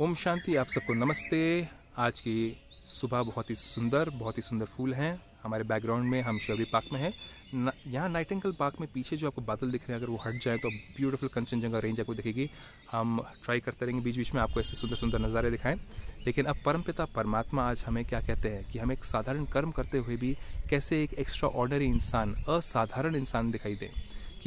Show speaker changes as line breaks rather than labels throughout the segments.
ओम शांति आप सबको नमस्ते आज की सुबह बहुत ही सुंदर बहुत ही सुंदर फूल हैं हमारे बैकग्राउंड में हम शबरी पार्क में हैं यहाँ नाइटिंगल पार्क में पीछे जो आपको बादल दिख रहे हैं अगर वो हट जाए तो ब्यूटीफुल कंचनजंगा रेंज आपको दिखेगी हम ट्राई करते रहेंगे बीच बीच में आपको ऐसे सुंदर सुंदर नज़ारे दिखाएं लेकिन अब परमपिता परमात्मा आज हमें क्या कहते हैं कि हम एक साधारण कर्म करते हुए भी कैसे एक एक्स्ट्रा ऑर्डनरी इंसान असाधारण इंसान दिखाई दें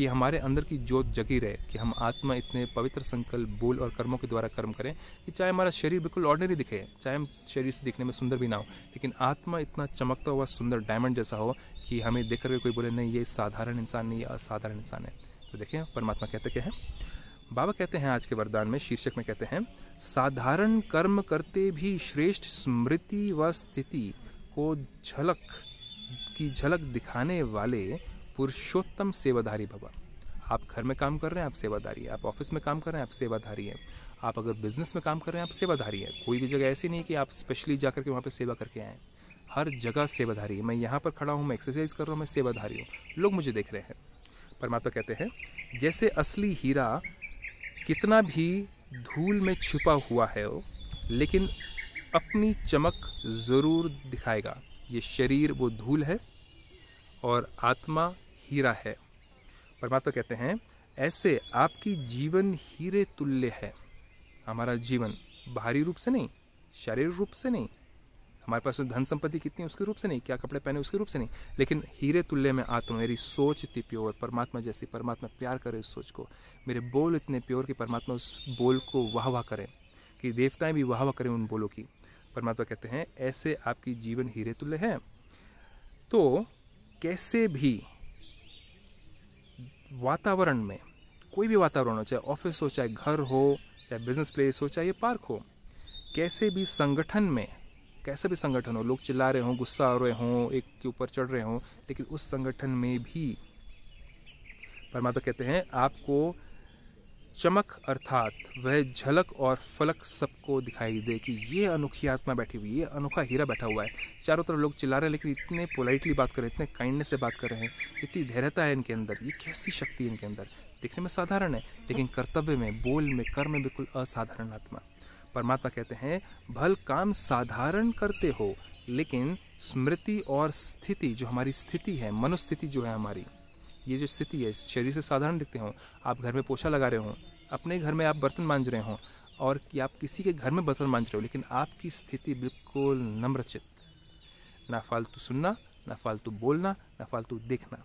कि हमारे अंदर की जोत जगी रहे कि हम आत्मा इतने पवित्र संकल्प बोल और कर्मों के द्वारा कर्म करें कि चाहे हमारा शरीर बिल्कुल ऑर्डनरी दिखे चाहे हम शरीर से दिखने में सुंदर भी ना हो लेकिन आत्मा इतना चमकता हुआ सुंदर डायमंड जैसा हो कि हमें देख करके कोई बोले नहीं ये साधारण इंसान नहीं ये असाधारण इंसान है तो देखें परमात्मा कहते क्या है बाबा कहते हैं आज के वरदान में शीर्षक में कहते हैं साधारण कर्म करते भी श्रेष्ठ स्मृति व स्थिति को झलक की झलक दिखाने वाले पुरुषोत्तम सेवाधारी भवा आप घर में काम कर रहे हैं आप सेवाधारी हैं आप ऑफिस में काम कर रहे हैं आप सेवाधारी हैं आप अगर बिजनेस में काम कर रहे हैं आप सेवाधारी हैं कोई भी जगह ऐसी नहीं कि आप स्पेशली जा करके वहाँ पर सेवा करके आएँ हर जगह सेवाधारी है मैं यहाँ पर खड़ा हूँ मैं एक्सरसाइज कर रहा हूँ मैं सेवाधारी हूँ लोग मुझे देख रहे हैं परमात्मा कहते हैं जैसे असली हीरा कितना भी धूल में छुपा हुआ है वो लेकिन अपनी चमक ज़रूर दिखाएगा ये शरीर वो धूल है और आत्मा हीरा है परमात्मा कहते हैं ऐसे आपकी जीवन हीरे तुल्य है हमारा जीवन बाहरी रूप से नहीं शारीरिक रूप से नहीं हमारे पास तो धन संपत्ति कितनी उसके रूप से नहीं क्या कपड़े पहने उसके रूप से नहीं लेकिन हीरे तुल्य में आत्मा मेरी सोच इतनी प्योर परमात्मा जैसी परमात्मा प्यार करे उस सोच को मेरे बोल इतने प्योर कि परमात्मा उस बोल को वाह वाह करें कि देवताएं भी वाह वाह करें उन बोलों की परमात्मा कहते हैं ऐसे आपकी जीवन हीरे तुल्य है तो कैसे भी वातावरण में कोई भी वातावरण हो चाहे ऑफिस हो चाहे घर हो चाहे बिजनेस प्लेस हो चाहे पार्क हो कैसे भी संगठन में कैसे भी संगठन हो लोग चिल्ला रहे हों गुस्सा आ रहे हों एक के ऊपर चढ़ रहे हों लेकिन उस संगठन में भी परमात्मा कहते हैं आपको चमक अर्थात वह झलक और फलक सबको दिखाई दे कि ये अनोखी आत्मा बैठी हुई है अनोखा हीरा बैठा हुआ है चारों तरफ लोग चिल्ला रहे हैं लेकिन इतने पोलाइटली बात कर रहे हैं इतने काइंडनेस से बात कर रहे हैं इतनी धैर्यता है इनके अंदर ये कैसी शक्ति है इनके अंदर दिखने में साधारण है लेकिन कर्तव्य में बोल में कर में बिल्कुल असाधारण आत्मा परमात्मा कहते हैं भल काम साधारण करते हो लेकिन स्मृति और स्थिति जो हमारी स्थिति है मनोस्थिति जो है हमारी ये जो स्थिति है शरीर से साधारण दिखते हों आप घर में पोछा लगा रहे हों अपने घर में आप बर्तन मांझ रहे हों और कि आप किसी के घर में बर्तन मांझ रहे हो लेकिन आपकी स्थिति बिल्कुल नम्रचित ना फालतू सुनना ना फालतू बोलना ना फालतू देखना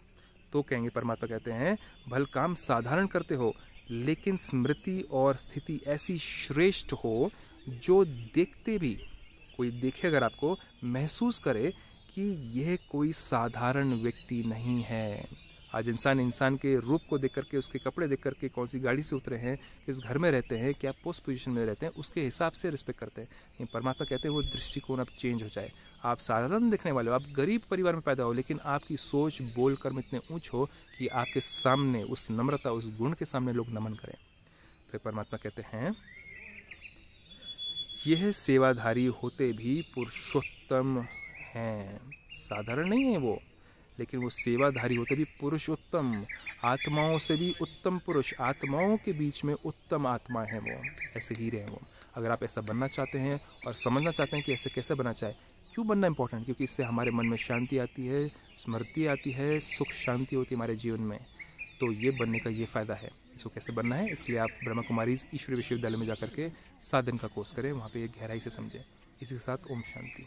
तो कहेंगे परमात्मा कहते हैं भल काम साधारण करते हो लेकिन स्मृति और स्थिति ऐसी श्रेष्ठ हो जो देखते भी कोई देखे अगर आपको महसूस करे कि यह कोई साधारण व्यक्ति नहीं है आज इंसान इंसान के रूप को देख करके उसके कपड़े देख करके कौन सी गाड़ी से उतरे हैं किस घर में रहते हैं क्या पोस्ट पोजिशन में रहते हैं उसके हिसाब से रिस्पेक्ट करते हैं परमात्मा कहते हैं वो दृष्टिकोण अब चेंज हो जाए आप साधारण दिखने वाले हो आप गरीब परिवार में पैदा हो लेकिन आपकी सोच बोल कर्म इतने ऊँच हो कि आपके सामने उस नम्रता उस गुण के सामने लोग नमन करें फिर परमात्मा कहते हैं यह सेवाधारी होते भी पुरुषोत्तम हैं साधारण नहीं है वो लेकिन वो सेवाधारी होते भी पुरुषोत्तम आत्माओं से भी उत्तम पुरुष आत्माओं के बीच में उत्तम आत्मा है वो ऐसे हीरे हैं वो अगर आप ऐसा बनना चाहते हैं और समझना चाहते हैं कि ऐसे कैसे बनना चाहे क्यों बनना इंपॉर्टेंट क्योंकि इससे हमारे मन में शांति आती है स्मृति आती है सुख शांति होती है हमारे जीवन में तो ये बनने का ये फ़ायदा है इसको कैसे बनना है इसके लिए आप ब्रह्म कुमारी ईश्वरी विश्वविद्यालय में जा करके सात दिन का कोर्स करें वहाँ पर गहराई से समझें इसी के साथ ओम शांति